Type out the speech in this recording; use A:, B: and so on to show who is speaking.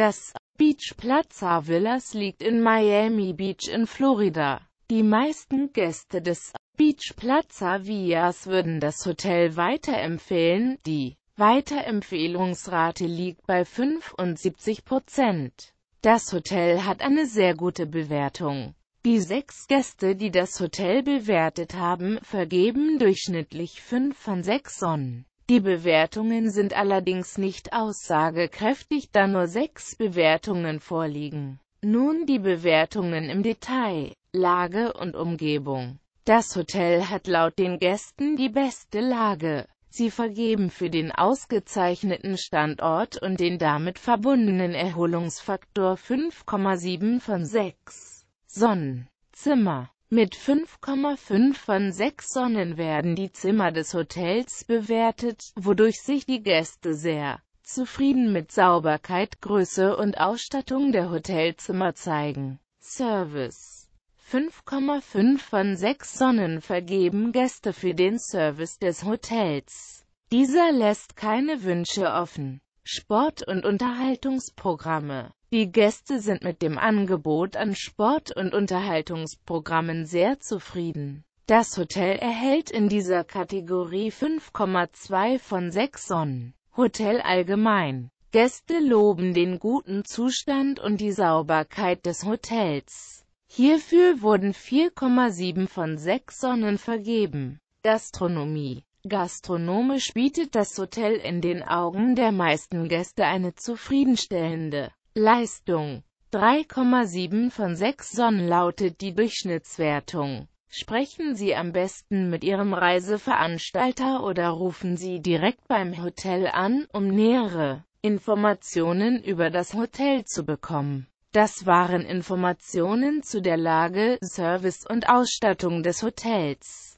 A: Das Beach Plaza Villas liegt in Miami Beach in Florida. Die meisten Gäste des Beach Plaza Villas würden das Hotel weiterempfehlen, die Weiterempfehlungsrate liegt bei 75 Prozent. Das Hotel hat eine sehr gute Bewertung. Die sechs Gäste, die das Hotel bewertet haben, vergeben durchschnittlich fünf von sechs Sonnen. Die Bewertungen sind allerdings nicht aussagekräftig, da nur sechs Bewertungen vorliegen. Nun die Bewertungen im Detail, Lage und Umgebung. Das Hotel hat laut den Gästen die beste Lage. Sie vergeben für den ausgezeichneten Standort und den damit verbundenen Erholungsfaktor 5,7 von 6. Sonnen. Zimmer. Mit 5,5 von 6 Sonnen werden die Zimmer des Hotels bewertet, wodurch sich die Gäste sehr zufrieden mit Sauberkeit, Größe und Ausstattung der Hotelzimmer zeigen. Service 5,5 von 6 Sonnen vergeben Gäste für den Service des Hotels. Dieser lässt keine Wünsche offen. Sport- und Unterhaltungsprogramme. Die Gäste sind mit dem Angebot an Sport- und Unterhaltungsprogrammen sehr zufrieden. Das Hotel erhält in dieser Kategorie 5,2 von 6 Sonnen. Hotel allgemein. Gäste loben den guten Zustand und die Sauberkeit des Hotels. Hierfür wurden 4,7 von 6 Sonnen vergeben. Gastronomie Gastronomisch bietet das Hotel in den Augen der meisten Gäste eine zufriedenstellende Leistung. 3,7 von 6 Sonnen lautet die Durchschnittswertung. Sprechen Sie am besten mit Ihrem Reiseveranstalter oder rufen Sie direkt beim Hotel an, um nähere Informationen über das Hotel zu bekommen. Das waren Informationen zu der Lage, Service und Ausstattung des Hotels.